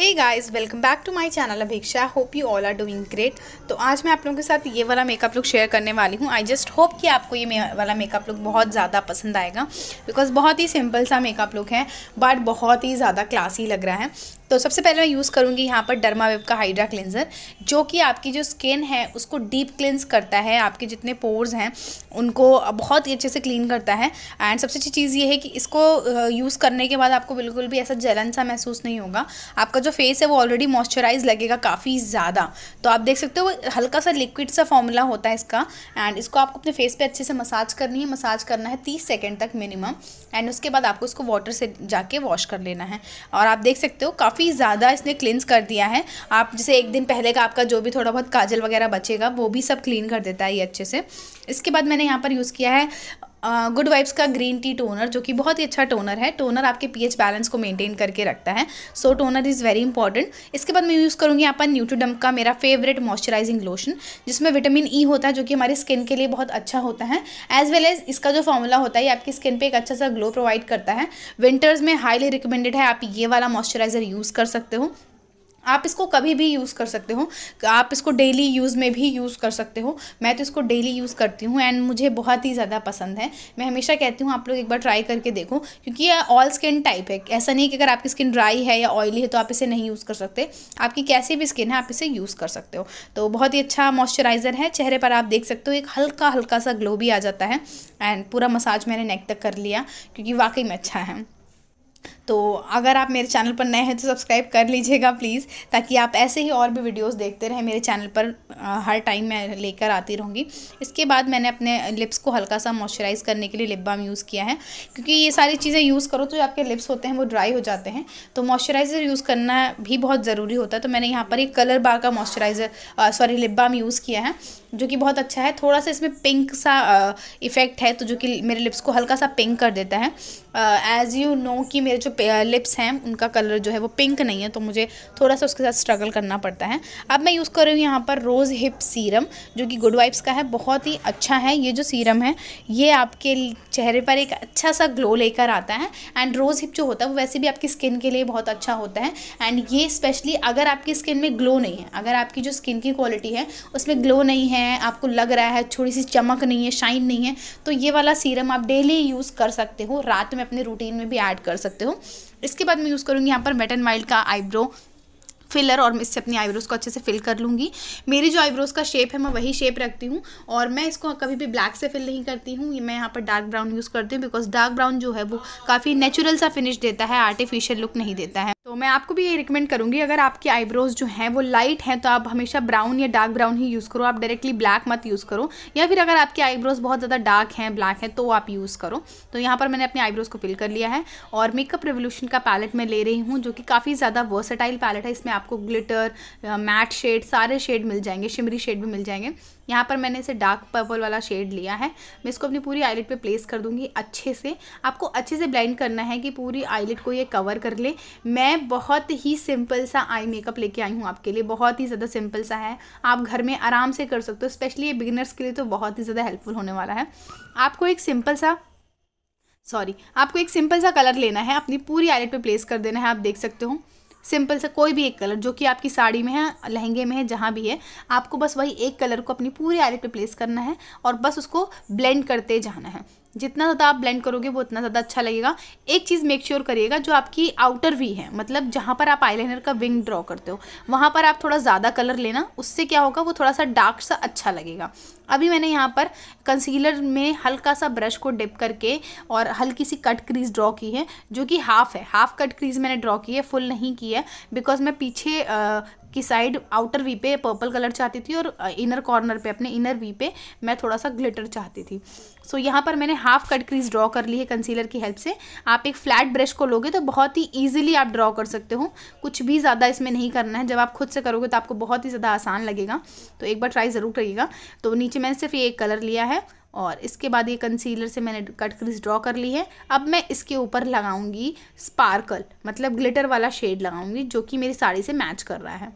hey guys welcome back to my channel Abhiksha hope you all are doing great तो आज मैं आप लोगों के साथ ये वाला मेकअप लुक शेयर करने वाली हूँ आई जस्ट होप कि आपको ये वाला मेकअप लुक बहुत ज़्यादा पसंद आएगा बिकॉज बहुत ही सिंपल सा मेकअप लुक है बट बहुत ही ज़्यादा क्लासी लग रहा है तो सबसे पहले मैं यूज़ करूँगी यहाँ पर डर्मावेव का हाइड्रा क्लिनज़र जो कि आपकी जो स्किन है उसको डीप क्लेंस करता है आपके जितने पोर्स हैं उनको बहुत ही अच्छे से क्लीन करता है एंड सबसे अच्छी चीज़ ये है कि इसको यूज़ करने के बाद आपको बिल्कुल भी ऐसा जलन सा महसूस नहीं होगा आपका जो फेस है वो ऑलरेडी मॉइस्चराइज लगेगा काफ़ी ज़्यादा तो आप देख सकते हो हल्का सा लिक्विड सा फॉर्मूला होता है इसका एंड इसको आपको अपने फेस पर अच्छे से मसाज करनी है मसाज करना है तीस सेकेंड तक मिनिमम एंड उसके बाद आपको इसको वाटर से जाके वॉश कर लेना है और आप देख सकते हो काफ़ी काफ़ी ज़्यादा इसने क्लिनस कर दिया है आप जैसे एक दिन पहले का आपका जो भी थोड़ा बहुत काजल वगैरह बचेगा वो भी सब क्लीन कर देता है ये अच्छे से इसके बाद मैंने यहाँ पर यूज़ किया है गुड वाइब्स का ग्रीन टी टोनर जो कि बहुत ही अच्छा टोनर है टोनर आपके पीएच बैलेंस को मेंटेन करके रखता है so toner is very important इसके बाद मैं यूज़ करूँगी यहाँ पर न्यूट्रोडम का मेरा फेवरेट मॉइस्चराइजिंग लोशन जिसमें विटामिन ई e होता है जो कि हमारी स्किन के लिए बहुत अच्छा होता है एज वेल एज इसका जो फॉर्मूला होता है ये आपकी स्किन पर एक अच्छा सा ग्लो प्रोवाइड करता है विंटर्स में हाईली रिकमेंडेड है आप ये वाला मॉइस्चराइजर यूज़ कर सकते हो आप इसको कभी भी यूज़ कर सकते हो आप इसको डेली यूज़ में भी यूज़ कर सकते हो मैं तो इसको डेली यूज़ करती हूँ एंड मुझे बहुत ही ज़्यादा पसंद है मैं हमेशा कहती हूँ आप लोग एक बार ट्राई करके देखो क्योंकि ये ऑल स्किन टाइप है ऐसा नहीं कि अगर आपकी स्किन ड्राई है या ऑयली है तो आप इसे नहीं यूज़ कर सकते आपकी कैसी भी स्किन है आप इसे यूज़ कर सकते हो तो बहुत ही अच्छा मॉइस्चराइज़र है चेहरे पर आप देख सकते हो एक हल्का हल्का सा ग्लो भी आ जाता है एंड पूरा मसाज मैंने नेक तक कर लिया क्योंकि वाकई में अच्छा है तो अगर आप मेरे चैनल पर नए हैं तो सब्सक्राइब कर लीजिएगा प्लीज़ ताकि आप ऐसे ही और भी वीडियोस देखते रहें मेरे चैनल पर हर टाइम मैं लेकर आती रहूँगी इसके बाद मैंने अपने लिप्स को हल्का सा मॉइस्चराइज़ करने के लिए लिप बाम यूज़ किया है क्योंकि ये सारी चीज़ें यूज़ करो तो जो आपके लिप्स होते हैं वो ड्राई हो जाते हैं तो मॉइस्चराइज़र यूज़ करना भी बहुत ज़रूरी होता है तो मैंने यहाँ पर एक कलर बार का moisturiser sorry lip balm use किया है जो कि बहुत अच्छा है थोड़ा सा इसमें पिंक सा इफ़ेक्ट है तो जो कि मेरे लिप्स को हल्का सा पिंक कर देता है एज़ यू नो कि मेरे जो लिप्स हैं उनका कलर जो है वो पिंक नहीं है तो मुझे थोड़ा सा उसके साथ स्ट्रगल करना पड़ता है अब मैं यूज़ कर रही हूँ यहाँ पर रोज़ हिप सीरम जो कि गुड वाइप्स का है बहुत ही अच्छा है ये जो सीरम है ये आपके चेहरे पर एक अच्छा सा ग्लो लेकर आता है एंड रोज़ हिप जो होता है वो वैसे भी आपकी स्किन के लिए बहुत अच्छा होता है एंड ये स्पेशली अगर आपकी स्किन में ग्लो नहीं है अगर आपकी जो स्किन की क्वालिटी है उसमें ग्लो नहीं है आपको लग रहा है थोड़ी सी चमक नहीं है शाइन नहीं है तो ये वाला सीरम आप डेली यूज़ कर सकते हो रात में अपने रूटीन में भी ऐड कर सकते हो इसके बाद मैं यूज़ करूँगी यहाँ पर मेट एंड वाइल्ड का आईब्रो फिलर और मैं इससे अपनी आईब्रोज़ को अच्छे से फिल कर लूँगी मेरी जो आईब्रोज़ का शेप है मैं वही शेप रखती हूँ और मैं इसको कभी भी ब्लैक से फिल नहीं करती हूँ मैं यहाँ पर डार्क ब्राउन यूज़ करती हूँ बिकॉज डार्क ब्राउन जो है वो काफ़ी नेचुरल सा फिनिश देता है आर्टिफिशियल लुक नहीं देता है तो मैं आपको भी ये रिकमेंड करूँगी अगर आपकी आईब्रोज जो हैं वो लाइट हैं तो आप हमेशा ब्राउन या डार्क ब्राउन ही यूज़ करो आप डायरेक्टली ब्लैक मत यूज़ करो या फिर अगर आपकी आईब्रोज बहुत ज़्यादा डार्क हैं ब्लैक हैं तो आप यूज़ करो तो यहाँ पर मैंने अपने आईब्रोज को फिल कर लिया है और मेकअप रेवोल्यूशन का पैलेट मैं ले रही हूँ जो कि काफ़ी ज़्यादा वर्सटाइल पैलेट है इसमें आपको ग्लिटर मैट शेड सारे शेड मिल जाएंगे शिमरी शेड भी मिल जाएंगे यहाँ पर मैंने इसे डार्क पर्पल वाला शेड लिया है मैं इसको अपनी पूरी आईलेट पे प्लेस कर दूँगी अच्छे से आपको अच्छे से ब्लाइंड करना है कि पूरी आईलेट को ये कवर कर ले मैं बहुत ही सिंपल सा आई मेकअप लेके आई हूँ आपके लिए बहुत ही ज़्यादा सिंपल सा है आप घर में आराम से कर सकते हो स्पेशली ये बिगिनर्स के लिए तो बहुत ही ज़्यादा हेल्पफुल होने वाला है आपको एक सिंपल सा सॉरी आपको एक सिंपल सा कलर लेना है अपनी पूरी आईलेट पे प्लेस कर देना है आप देख सकते हो सिंपल सा कोई भी एक कलर जो कि आपकी साड़ी में है लहंगे में है जहाँ भी है आपको बस वही एक कलर को अपनी पूरी आईलेट पे प्लेस करना है और बस उसको ब्लेंड करते जाना है जितना ज़्यादा आप ब्लेंड करोगे वो उतना ज़्यादा अच्छा लगेगा एक चीज़ मेक श्योर करिएगा जो आपकी आउटर वी है मतलब जहाँ पर आप आईलाइनर का विंग ड्रॉ करते हो वहाँ पर आप थोड़ा ज़्यादा कलर लेना उससे क्या होगा वो थोड़ा सा डार्क सा अच्छा लगेगा अभी मैंने यहाँ पर कंसीलर में हल्का सा ब्रश को डिप करके और हल्की सी कट क्रीज ड्रॉ की है जो कि हाफ़ है हाफ़ कट क्रीज मैंने ड्रॉ की है फुल नहीं की है बिकॉज मैं पीछे की साइड आउटर वी पे पर्पल कलर चाहती थी और इनर कॉर्नर पे अपने इनर वी पे मैं थोड़ा सा ग्लिटर चाहती थी सो so, यहाँ पर मैंने हाफ कट क्रीज ड्रॉ कर ली है कंसीलर की हेल्प से आप एक फ्लैट ब्रश को लोगे तो बहुत ही ईजिली आप ड्रॉ कर सकते हो कुछ भी ज़्यादा इसमें नहीं करना है जब आप खुद से करोगे तो आपको बहुत ही ज़्यादा आसान लगेगा तो एक बार ट्राई ज़रूर करिएगा तो नीचे मैंने सिर्फ ये एक कलर लिया है और इसके बाद ये कंसीलर से मैंने कट क्रीज ड्रॉ कर ली है अब मैं इसके ऊपर लगाऊंगी स्पार्कल मतलब ग्लिटर वाला शेड लगाऊंगी जो कि मेरी साड़ी से मैच कर रहा है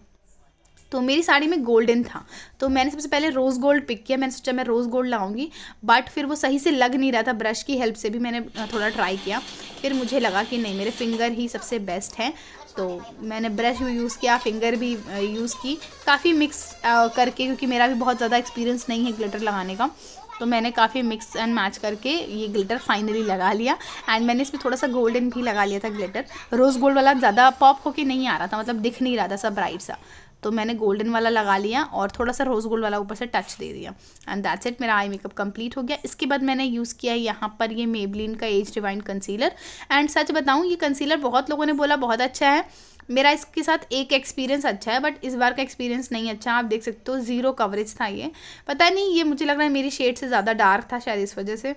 तो मेरी साड़ी में गोल्डन था तो मैंने सबसे पहले रोज़ गोल्ड पिक किया मैंने सोचा मैं रोज़ गोल्ड लाऊंगी बट फिर वो सही से लग नहीं रहा था ब्रश की हेल्प से भी मैंने थोड़ा ट्राई किया फिर मुझे लगा कि नहीं मेरे फिंगर ही सबसे बेस्ट हैं तो मैंने ब्रश भी यूज़ किया फिंगर भी यूज़ की काफ़ी मिक्स करके क्योंकि मेरा भी बहुत ज़्यादा एक्सपीरियंस नहीं है ग्लिटर लगाने का तो मैंने काफ़ी मिक्स एंड मैच करके ये ग्लिटर फाइनली लगा लिया एंड मैंने इसमें थोड़ा सा गोल्डन भी लगा लिया था ग्लिटर रोज़ गोल्ड वाला ज़्यादा पॉप होके नहीं आ रहा था मतलब दिख नहीं रहा था सब ब्राइट सा तो मैंने गोल्डन वाला लगा लिया और थोड़ा सा रोज़ गोल्ड वाला ऊपर से टच दे दिया एंड दैट्स इट मेरा आई मेकअप कंप्लीट हो गया इसके बाद मैंने यूज़ किया यहाँ पर ये मेबलिन का एज डिवाइन कंसीलर एंड सच बताऊँ ये कंसीलर बहुत लोगों ने बोला बहुत अच्छा है मेरा इसके साथ एक एक्सपीरियंस अच्छा है बट इस बार का एक्सपीरियंस नहीं अच्छा आप देख सकते हो ज़ीरो कवरेज था ये पता नहीं ये मुझे लग रहा है मेरी शेड से ज़्यादा डार्क था शायद इस वजह से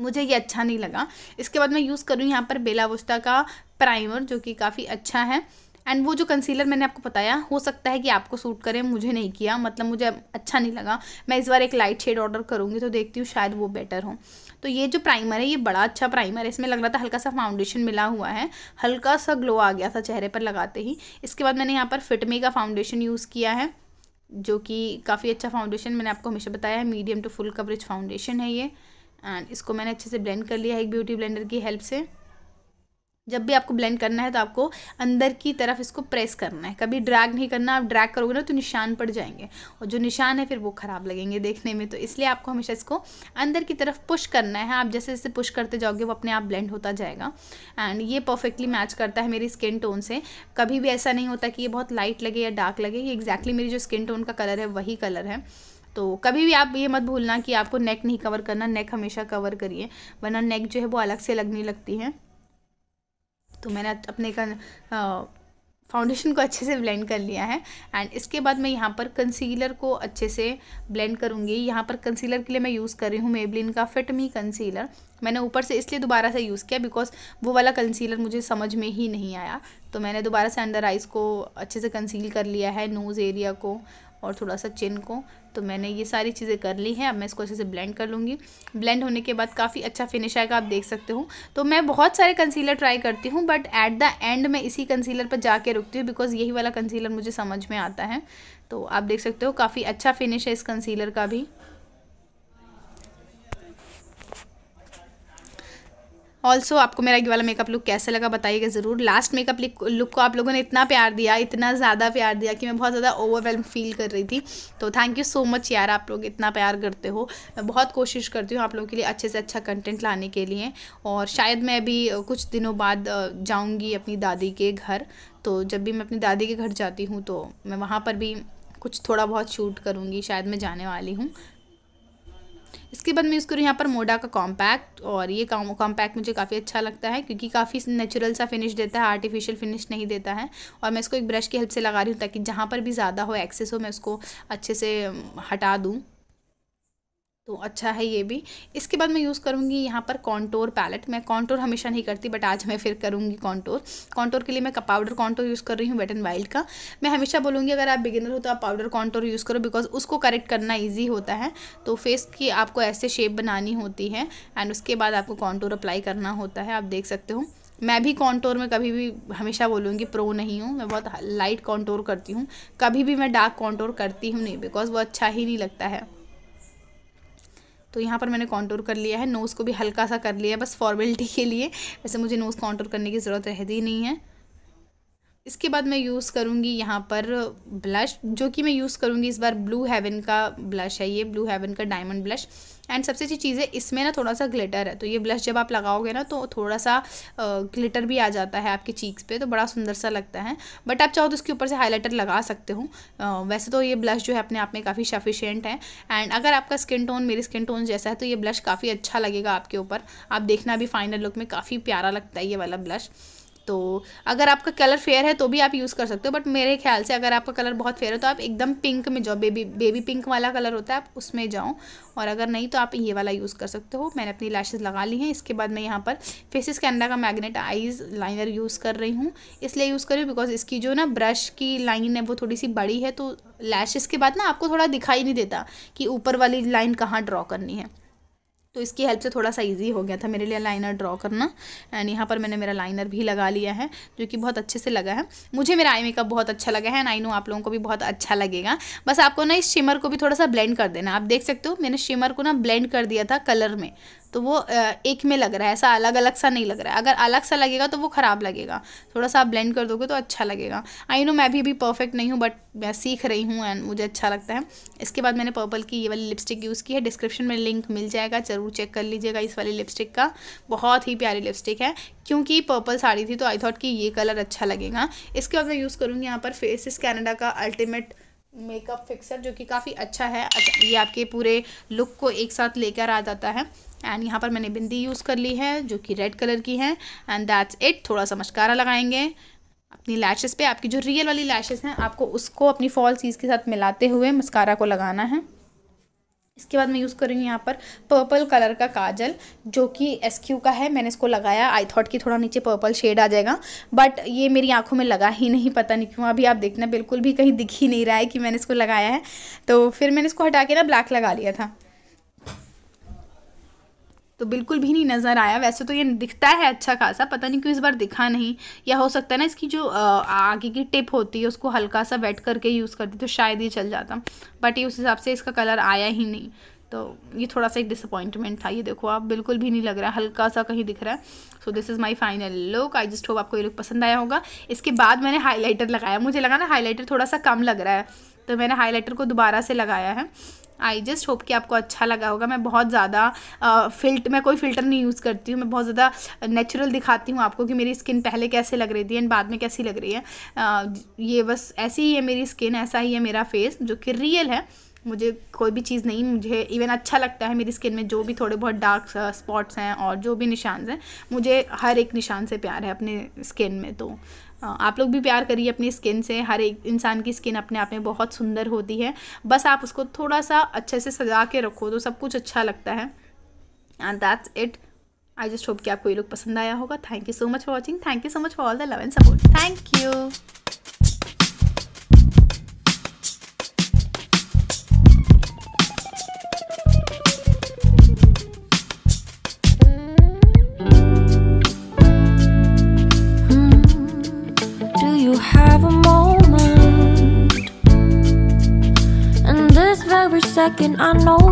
मुझे ये अच्छा नहीं लगा इसके बाद मैं यूज़ करूँ यहाँ पर बेलावस्ता का प्राइमर जो कि काफ़ी अच्छा है एंड वो जो कंसीलर मैंने आपको बताया हो सकता है कि आपको सूट करे मुझे नहीं किया मतलब मुझे अच्छा नहीं लगा मैं इस बार एक लाइट शेड ऑर्डर करूँगी तो देखती हूँ शायद वो बेटर हो तो ये जो प्राइमर है ये बड़ा अच्छा प्राइमर है इसमें लग रहा था हल्का सा फाउंडेशन मिला हुआ है हल्का सा ग्लो आ गया था चेहरे पर लगाते ही इसके बाद मैंने यहाँ पर फिटमे का फाउंडेशन यूज़ किया है जो कि काफ़ी अच्छा फाउंडेशन मैंने आपको हमेशा बताया है medium to full coverage foundation है ये एंड इसको मैंने अच्छे से ब्लेंड कर लिया है एक ब्यूटी ब्लेंडर की हेल्प से जब भी आपको ब्लेंड करना है तो आपको अंदर की तरफ इसको प्रेस करना है कभी ड्रैग नहीं करना आप ड्रैग करोगे ना तो निशान पड़ जाएंगे और जो निशान है फिर वो ख़राब लगेंगे देखने में तो इसलिए आपको हमेशा इसको अंदर की तरफ पुश करना है आप जैसे जैसे पुश करते जाओगे वो अपने आप ब्लेंड होता जाएगा एंड ये परफेक्टली मैच करता है मेरी स्किन टोन से कभी भी ऐसा नहीं होता कि ये बहुत लाइट लगे या डार्क लगे ये एग्जैक्टली मेरी जो स्किन टोन का कलर है वही कलर है तो कभी भी आप ये मत भूलना कि आपको नेक नहीं कवर करना नेक हमेशा कवर करिए वरना नेक जो है वो अलग से लगने लगती है तो मैंने अपने का फाउंडेशन को अच्छे से ब्लेंड कर लिया है एंड इसके बाद मैं यहाँ पर कंसीलर को अच्छे से ब्लेंड करूँगी यहाँ पर कंसीलर के लिए मैं यूज़ कर रही हूँ मेबलिन का फिट मी कंसीलर मैंने ऊपर से इसलिए दोबारा से यूज़ किया बिकॉज वो वाला कंसीलर मुझे समझ में ही नहीं आया तो मैंने दोबारा से अंडर आइज़ को अच्छे से कंसील कर लिया है नोज़ एरिया को और थोड़ा सा चिन को तो मैंने ये सारी चीज़ें कर ली हैं अब मैं इसको अच्छे से ब्लेंड कर लूँगी ब्लेंड होने के बाद काफ़ी अच्छा फिनिश आएगा आप देख सकते हो तो मैं बहुत सारे कंसीलर ट्राई करती हूँ बट एट द एंड मैं इसी कंसीलर पर जाके रुकती हूँ बिकॉज यही वाला कंसीलर मुझे समझ में आता है तो आप देख सकते हो काफ़ी अच्छा फिनिश है इस कंसीलर का भी ऑल्सो आपको मेरा ये वाला मेकअप लुक कैसा लगा बताइएगा ज़रूर लास्ट मेकअप लुक को आप लोगों ने इतना प्यार दिया इतना ज़्यादा प्यार दिया कि मैं बहुत ज़्यादा ओवरवेलम फील कर रही थी तो थैंक यू सो मच यार आप लोग इतना प्यार करते हो मैं बहुत कोशिश करती हूँ आप लोगों के लिए अच्छे से अच्छा कंटेंट लाने के लिए और शायद मैं अभी कुछ दिनों बाद जाऊँगी अपनी दादी के घर तो जब भी मैं अपनी दादी के घर जाती हूँ तो मैं वहाँ पर भी कुछ थोड़ा बहुत शूट करूँगी शायद मैं जाने वाली हूँ इसके बाद मैं यूज़ करूँ यहाँ पर मोडा का कॉम्पैक्ट और ये कॉम्पैक्ट मुझे काफ़ी अच्छा लगता है क्योंकि काफ़ी नेचुरल सा फिनिश देता है आर्टिफिशियल फिनिश नहीं देता है और मैं इसको एक ब्रश की हेल्प से लगा रही हूँ ताकि जहाँ पर भी ज़्यादा हो एक्सेस हो मैं उसको अच्छे से हटा दूँ तो अच्छा है ये भी इसके बाद मैं यूज़ करूँगी यहाँ पर कॉन्टोर पैलेट मैं कॉन्टोर हमेशा नहीं करती बट आज मैं फिर करूँगी कॉन्टोर कॉन्टोर के लिए मैं पाउडर कॉन्टोर यूज़ कर रही हूँ वेट एंड वाइल्ड का मैं हमेशा बोलूँगी अगर आप बिगिनर हो तो आप पाउडर कॉन्टोर यूज़ करो बिकॉज उसको करेक्ट करना ईजी होता है तो फेस की आपको ऐसे शेप बनानी होती है एंड उसके बाद आपको कॉन्टोर अप्लाई करना होता है आप देख सकते हो मैं भी कॉन्टोर में कभी भी हमेशा बोलूँगी प्रो नहीं हूँ मैं बहुत लाइट कॉन्टोर करती हूँ कभी भी मैं डार्क कॉन्टोर करती हूँ नहीं बिकॉज वो अच्छा ही नहीं लगता है तो यहाँ पर मैंने कॉन्टोर कर लिया है नोज़ को भी हल्का सा कर लिया है बस फॉर्मेलिटी के लिए वैसे मुझे नोज़ कॉन्टोर करने की ज़रूरत रहती नहीं है इसके बाद मैं यूज़ करूँगी यहाँ पर ब्लश जो कि मैं यूज़ करूँगी इस बार ब्लू हेवन का ब्लश है ये ब्लू हेवन का डायमंड ब्लश एंड सबसे अच्छी चीज़ है इसमें ना थोड़ा सा ग्लिटर है तो ये ब्लश जब आप लगाओगे ना तो थोड़ा सा ग्लिटर भी आ जाता है आपके चीक्स पे तो बड़ा सुंदर सा लगता है बट आप चाहो तो इसके ऊपर से हाईलाइटर लगा सकते हो वैसे तो ये ब्लश जो है अपने आप में काफ़ी सफिशेंट है एंड अगर आपका स्किन टोन मेरी स्किन टोन जैसा है तो ये ब्लश काफ़ी अच्छा लगेगा आपके ऊपर आप देखना भी फाइनल लुक में काफ़ी प्यारा लगता है ये वाला ब्लश तो अगर आपका कलर फेयर है तो भी आप यूज़ कर सकते हो बट मेरे ख्याल से अगर आपका कलर बहुत फेयर हो तो आप एकदम पिंक में जाओ बेबी बेबी पिंक वाला कलर होता है आप उसमें जाओ और अगर नहीं तो आप ये वाला यूज़ कर सकते हो मैंने अपनी लैशेज़ लगा ली हैं इसके बाद मैं यहाँ पर फेसिस के का मैगनेट आईज लाइनर यूज़ कर रही हूँ इसलिए यूज़ करी बिकॉज इसकी जो ना ब्रश की लाइन है वो थोड़ी सी बड़ी है तो लैशेज़ के बाद ना आपको थोड़ा दिखाई नहीं देता कि ऊपर वाली लाइन कहाँ ड्रॉ करनी है तो इसकी हेल्प से थोड़ा सा इजी हो गया था मेरे लिए लाइनर ड्रॉ करना एंड यहाँ पर मैंने मेरा लाइनर भी लगा लिया है जो कि बहुत अच्छे से लगा है मुझे मेरा आई मेकअप बहुत अच्छा लगा है एंड आई नो आप लोगों को भी बहुत अच्छा लगेगा बस आपको ना इस शिमर को भी थोड़ा सा ब्लेंड कर देना आप देख सकते हो मैंने शिमर को ना ब्लेंड कर दिया था कलर में तो वो एक में लग रहा है ऐसा अलग अलग सा नहीं लग रहा है अगर अलग सा लगेगा तो वो ख़राब लगेगा थोड़ा सा आप ब्लेंड कर दोगे तो अच्छा लगेगा आई नो मैं भी अभी परफेक्ट नहीं हूँ बट मैं सीख रही हूँ एंड मुझे अच्छा लगता है इसके बाद मैंने पर्पल की ये वाली लिपस्टिक यूज़ की है डिस्क्रिप्शन में लिंक मिल जाएगा ज़रूर चेक कर लीजिएगा इस वाली लिपस्टिक का बहुत ही प्यारी लिपस्टिक है क्योंकि पर्पल साड़ी थी तो आई थॉट कि ये कलर अच्छा लगेगा इसके बाद मैं यूज़ करूँगी यहाँ पर फेसिस कैनेडा का अल्टीमेट मेकअप फिक्सर जो कि काफ़ी अच्छा है अच्छा ये आपके पूरे लुक को एक साथ लेकर आ जाता है एंड यहाँ पर मैंने बिंदी यूज़ कर ली है जो कि रेड कलर की है एंड दैट्स इट थोड़ा सा मस्कारा लगाएंगे अपनी लैशेस पे आपकी जो रियल वाली लैशेस हैं आपको उसको अपनी फॉल्स चीज़ के साथ मिलाते हुए मस्कारा को लगाना है इसके बाद मैं यूज़ कर रही हूँ यहाँ पर पर्पल कलर का काजल जो कि एस क्यू का है मैंने इसको लगाया आई थॉट कि थोड़ा नीचे पर्पल शेड आ जाएगा बट ये मेरी आंखों में लगा ही नहीं पता नहीं क्यों अभी आप देखना बिल्कुल भी कहीं दिख ही नहीं रहा है कि मैंने इसको लगाया है तो फिर मैंने इसको हटा के ना ब्लैक लगा लिया था तो बिल्कुल भी नहीं नज़र आया वैसे तो ये दिखता है अच्छा खासा पता नहीं क्यों इस बार दिखा नहीं या हो सकता है ना इसकी जो आगे की टिप होती है उसको हल्का सा वेट करके यूज़ करती तो शायद ये चल जाता बट ये उस हिसाब से इसका कलर आया ही नहीं तो ये थोड़ा सा एक डिसअपॉइंटमेंट था ये देखो आप बिल्कुल भी नहीं लग रहा हल्का सा कहीं दिख रहा है so this is my final look I just hope आपको ये लुक पसंद आया होगा इसके बाद मैंने हाईलाइटर लगाया मुझे लगा ना हाईलाइटर थोड़ा सा कम लग रहा है तो मैंने हाईलाइटर को दोबारा से लगाया है आई जस्ट होप कि आपको अच्छा लगा होगा मैं बहुत ज़्यादा फिल्ट मैं कोई फ़िल्टर नहीं यूज़ करती हूँ मैं बहुत ज़्यादा नेचुरल दिखाती हूँ आपको कि मेरी स्किन पहले कैसे लग रही थी एंड बाद में कैसी लग रही है uh, ये बस ऐसी ही है मेरी स्किन ऐसा ही है मेरा फेस जो कि रियल है मुझे कोई भी चीज़ नहीं मुझे इवन अच्छा लगता है मेरी स्किन में जो भी थोड़े बहुत डार्क स्पॉट्स हैं और जो भी निशान हैं मुझे हर एक निशान से प्यार है अपने स्किन में तो हाँ, आप लोग भी प्यार करिए अपनी स्किन से हर एक इंसान की स्किन अपने आप में बहुत सुंदर होती है बस आप उसको थोड़ा सा अच्छे से सजा के रखो तो सब कुछ अच्छा लगता है and that's it I just hope कि आपको ये लोग पसंद आया होगा thank you so much for watching thank you so much for all the love and support thank you thinking I know